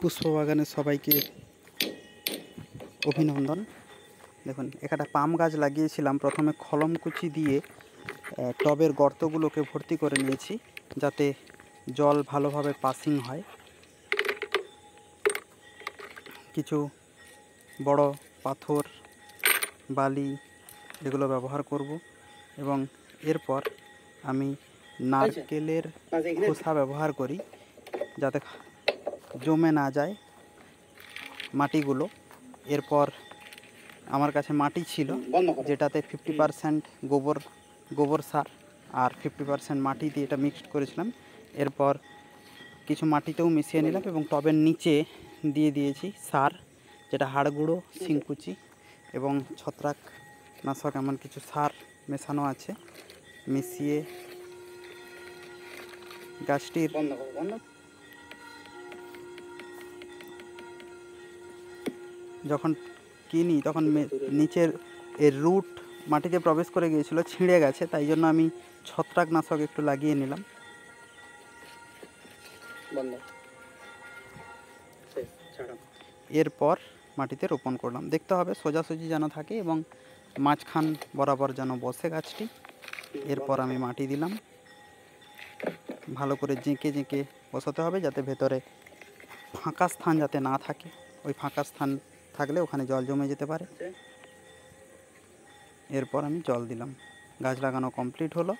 পুষ্প বাগানে সবাইকে অভিনন্দন দেখুন এখানে পাম গাছ লাগিয়েছিলাম প্রথমে খলম কুচি দিয়ে টবের গর্তগুলোকে ভর্তি করে নিয়েছি যাতে জল ভালোভাবে পাসিং হয় কিছু বড় পাথর বালি এগুলো ব্যবহার করব এবং এরপর আমি আচ্ছা। নারকেলের খোসা ব্যবহার করি যাতে জমে না যায় মাটিগুলো এরপর আমার কাছে মাটি ছিল যেটাতে ফিফটি পারসেন্ট গোবর গোবর সার আর ফিফটি পারসেন্ট মাটি দিয়ে এটা মিক্সড করেছিলাম এরপর কিছু মাটিতেও মিশিয়ে নিলাম এবং টবের নিচে দিয়ে দিয়েছি সার যেটা হাড়গুঁড়ো শিঙ্কুচি এবং ছত্রাক নাশক এমন কিছু সার মেশানো আছে মিশিয়ে গাছটির যখন কিনি তখন নিচের এর রুট মাটিতে প্রবেশ করে গিয়েছিল ছিঁড়ে গেছে তাই জন্য আমি ছত্রাকনাশক একটু লাগিয়ে নিলাম এরপর মাটিতে রোপণ করলাম দেখতে হবে সোজাসুজি যেন থাকে এবং মাঝখান বরাবর যেন বসে গাছটি এরপর আমি মাটি দিলাম ভালো করে জেঁকে জেঁকে বসাতে হবে যাতে ভেতরে ফাঁকা স্থান যাতে না থাকে ওই ফাঁকা স্থান থাকলে ওখানে জল জমে যেতে পারে আচ্ছা। এরপর আমি জল দিলাম গাছ লাগানো কমপ্লিট হলো